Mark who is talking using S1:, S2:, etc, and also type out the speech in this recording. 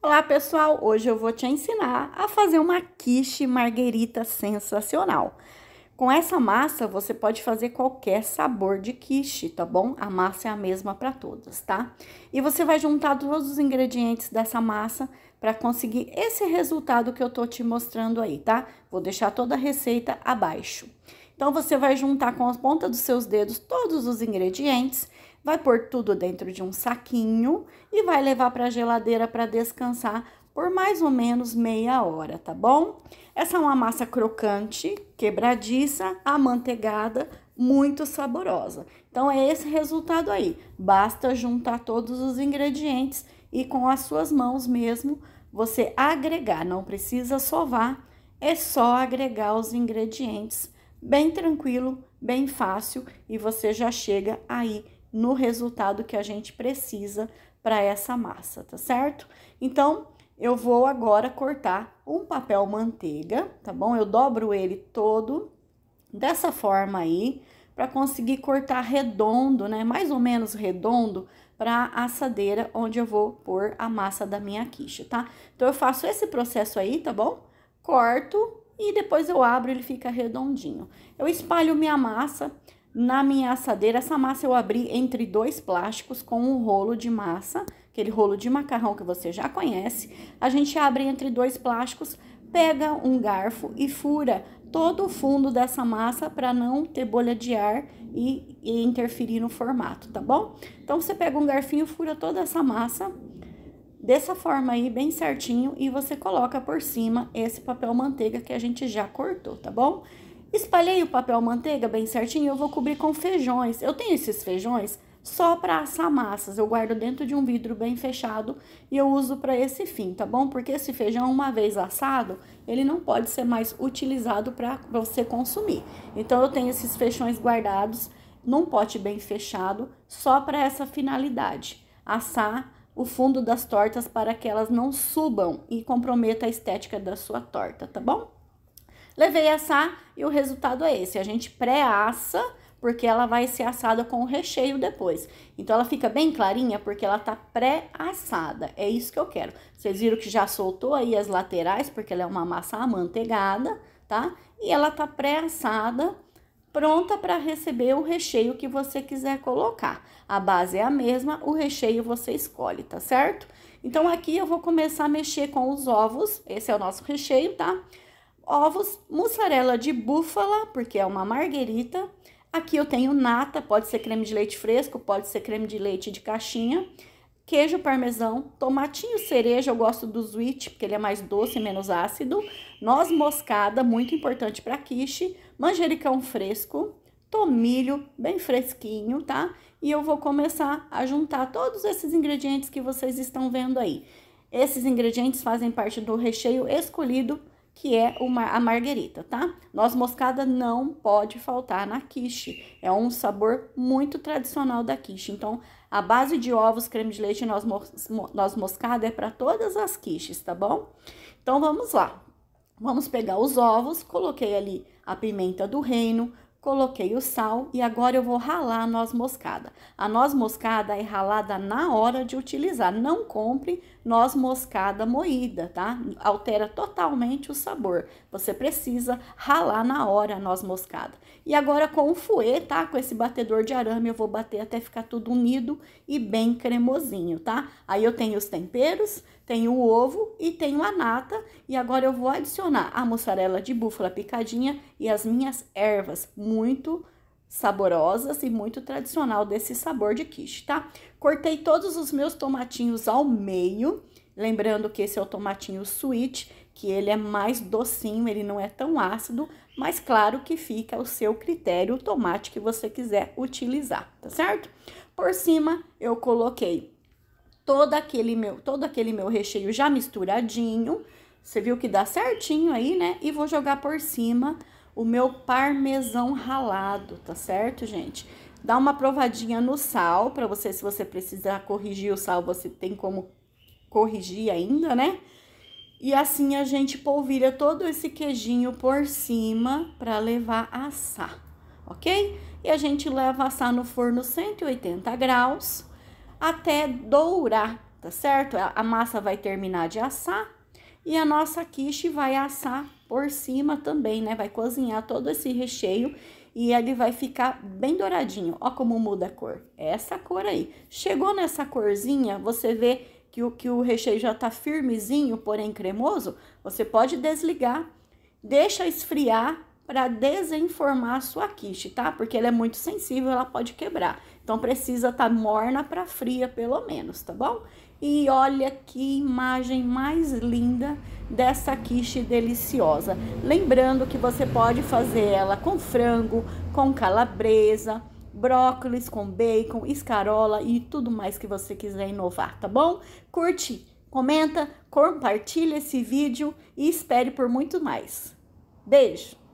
S1: Olá pessoal, hoje eu vou te ensinar a fazer uma quiche marguerita sensacional. Com essa massa você pode fazer qualquer sabor de quiche, tá bom? A massa é a mesma para todas, tá? E você vai juntar todos os ingredientes dessa massa para conseguir esse resultado que eu tô te mostrando aí, tá? Vou deixar toda a receita abaixo. Então você vai juntar com a ponta dos seus dedos todos os ingredientes vai pôr tudo dentro de um saquinho e vai levar para a geladeira para descansar por mais ou menos meia hora, tá bom? Essa é uma massa crocante, quebradiça, amanteigada, muito saborosa. Então é esse resultado aí. Basta juntar todos os ingredientes e com as suas mãos mesmo você agregar, não precisa sovar, é só agregar os ingredientes, bem tranquilo, bem fácil e você já chega aí no resultado que a gente precisa para essa massa, tá certo? Então, eu vou agora cortar um papel manteiga, tá bom? Eu dobro ele todo dessa forma aí, para conseguir cortar redondo, né? Mais ou menos redondo para a assadeira onde eu vou pôr a massa da minha quiche, tá? Então, eu faço esse processo aí, tá bom? Corto e depois eu abro, ele fica redondinho. Eu espalho minha massa na minha assadeira, essa massa eu abri entre dois plásticos com um rolo de massa, aquele rolo de macarrão que você já conhece. A gente abre entre dois plásticos, pega um garfo e fura todo o fundo dessa massa para não ter bolha de ar e, e, interferir no formato, tá bom? Então você pega um garfinho, fura toda essa massa dessa forma aí, bem certinho, e você coloca por cima esse papel manteiga que a gente já cortou, tá bom? Espalhei o papel manteiga bem certinho e eu vou cobrir com feijões. Eu tenho esses feijões só para assar massas. Eu guardo dentro de um vidro bem fechado e eu uso para esse fim, tá bom? Porque esse feijão, uma vez assado, ele não pode ser mais utilizado para você consumir. Então, eu tenho esses feijões guardados num pote bem fechado só para essa finalidade: assar o fundo das tortas para que elas não subam e comprometa a estética da sua torta, tá bom? Levei a assar e o resultado é esse. A gente pré-assa porque ela vai ser assada com o recheio depois. Então ela fica bem clarinha porque ela tá pré-assada. É isso que eu quero. Vocês viram que já soltou aí as laterais porque ela é uma massa amanteigada, tá? E ela tá pré-assada, pronta para receber o recheio que você quiser colocar. A base é a mesma, o recheio você escolhe, tá certo? Então aqui eu vou começar a mexer com os ovos. Esse é o nosso recheio, tá? Tá? ovos, mussarela de búfala, porque é uma marguerita. Aqui eu tenho nata, pode ser creme de leite fresco, pode ser creme de leite de caixinha. Queijo parmesão, tomatinho cereja, eu gosto do sweet, porque ele é mais doce e menos ácido. Noz moscada, muito importante para quiche. Manjericão fresco, tomilho, bem fresquinho, tá? E eu vou começar a juntar todos esses ingredientes que vocês estão vendo aí. Esses ingredientes fazem parte do recheio escolhido que é uma, a margarita, tá? Noz moscada não pode faltar na quiche, é um sabor muito tradicional da quiche. Então, a base de ovos, creme de leite e noz, noz moscada é para todas as quiches, tá bom? Então, vamos lá. Vamos pegar os ovos, coloquei ali a pimenta do reino, Coloquei o sal e agora eu vou ralar a noz moscada. A noz moscada é ralada na hora de utilizar. Não compre noz moscada moída, tá? Altera totalmente o sabor. Você precisa ralar na hora a noz moscada. E agora com o fouet, tá? Com esse batedor de arame eu vou bater até ficar tudo unido e bem cremosinho, tá? Aí eu tenho os temperos, tenho o ovo e tenho a nata. E agora eu vou adicionar a mussarela de búfala picadinha e as minhas ervas muito saborosas e muito tradicional desse sabor de quiche, tá? Cortei todos os meus tomatinhos ao meio, lembrando que esse é o tomatinho sweet, que ele é mais docinho, ele não é tão ácido, mas claro que fica ao seu critério o tomate que você quiser utilizar, tá certo? Por cima eu coloquei todo aquele meu, todo aquele meu recheio já misturadinho, você viu que dá certinho aí, né? E vou jogar por cima o meu parmesão ralado, tá certo, gente? Dá uma provadinha no sal para você, se você precisar corrigir o sal, você tem como corrigir ainda, né? E assim a gente polvilha todo esse queijinho por cima para levar a assar, ok? E a gente leva assar no forno 180 graus até dourar, tá certo? A massa vai terminar de assar e a nossa quiche vai assar por cima também, né? Vai cozinhar todo esse recheio e ele vai ficar bem douradinho. Ó como muda a cor. É essa cor aí. Chegou nessa corzinha, você vê que o, que o recheio já tá firmezinho, porém cremoso. Você pode desligar, deixa esfriar para desenformar a sua quiche, tá? Porque ela é muito sensível, ela pode quebrar. Então precisa estar tá morna para fria, pelo menos, tá bom? E olha que imagem mais linda dessa quiche deliciosa. Lembrando que você pode fazer ela com frango, com calabresa, brócolis, com bacon, escarola e tudo mais que você quiser inovar, tá bom? Curte, comenta, compartilha esse vídeo e espere por muito mais. Beijo!